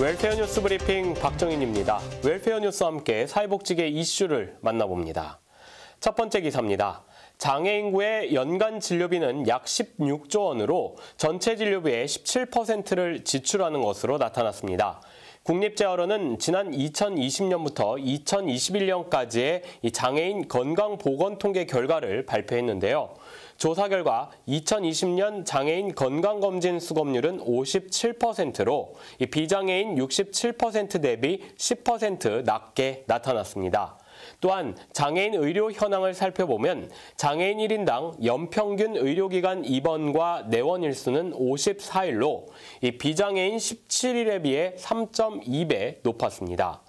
웰페어 뉴스 브리핑 박정인입니다. 웰페어 뉴스와 함께 사회복지계 이슈를 만나봅니다. 첫 번째 기사입니다. 장애인구의 연간 진료비는 약 16조 원으로 전체 진료비의 17%를 지출하는 것으로 나타났습니다. 국립재활원은 지난 2020년부터 2021년까지의 장애인 건강보건 통계 결과를 발표했는데요. 조사 결과 2020년 장애인 건강검진 수검률은 57%로 비장애인 67% 대비 10% 낮게 나타났습니다. 또한 장애인 의료 현황을 살펴보면 장애인 1인당 연평균 의료기관 입원과 내원 일수는 54일로 비장애인 17일에 비해 3.2배 높았습니다.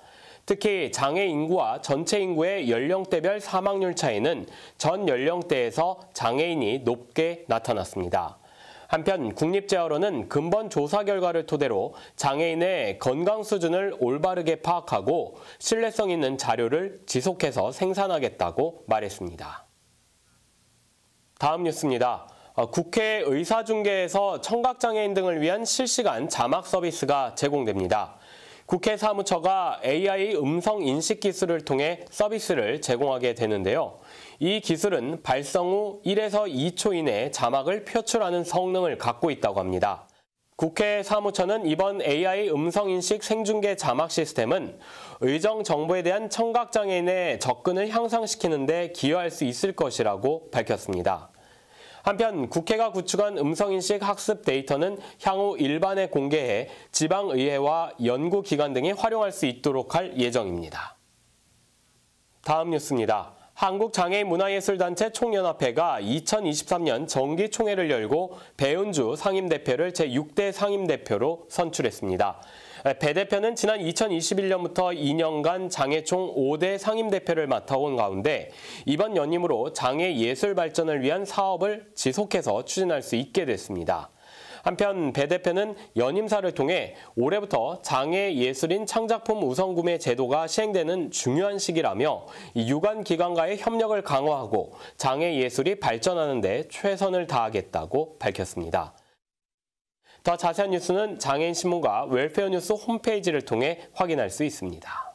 특히 장애 인구와 전체 인구의 연령대별 사망률 차이는 전 연령대에서 장애인이 높게 나타났습니다. 한편 국립재활원은 근본 조사 결과를 토대로 장애인의 건강 수준을 올바르게 파악하고 신뢰성 있는 자료를 지속해서 생산하겠다고 말했습니다. 다음 뉴스입니다. 어, 국회 의사중계에서 청각장애인 등을 위한 실시간 자막 서비스가 제공됩니다. 국회 사무처가 AI 음성 인식 기술을 통해 서비스를 제공하게 되는데요. 이 기술은 발성 후 1에서 2초 이내 자막을 표출하는 성능을 갖고 있다고 합니다. 국회 사무처는 이번 AI 음성인식 생중계 자막 시스템은 의정 정보에 대한 청각장애인의 접근을 향상시키는 데 기여할 수 있을 것이라고 밝혔습니다. 한편 국회가 구축한 음성인식 학습 데이터는 향후 일반에 공개해 지방의회와 연구기관 등이 활용할 수 있도록 할 예정입니다. 다음 뉴스입니다. 한국장애인문화예술단체 총연합회가 2023년 정기총회를 열고 배은주 상임대표를 제6대 상임대표로 선출했습니다. 배 대표는 지난 2021년부터 2년간 장애총 5대 상임대표를 맡아온 가운데 이번 연임으로 장애예술 발전을 위한 사업을 지속해서 추진할 수 있게 됐습니다. 한편 배 대표는 연임사를 통해 올해부터 장애 예술인 창작품 우선 구매 제도가 시행되는 중요한 시기라며 유관 기관과의 협력을 강화하고 장애 예술이 발전하는 데 최선을 다하겠다고 밝혔습니다. 더 자세한 뉴스는 장애인신문과 웰페어뉴스 홈페이지를 통해 확인할 수 있습니다.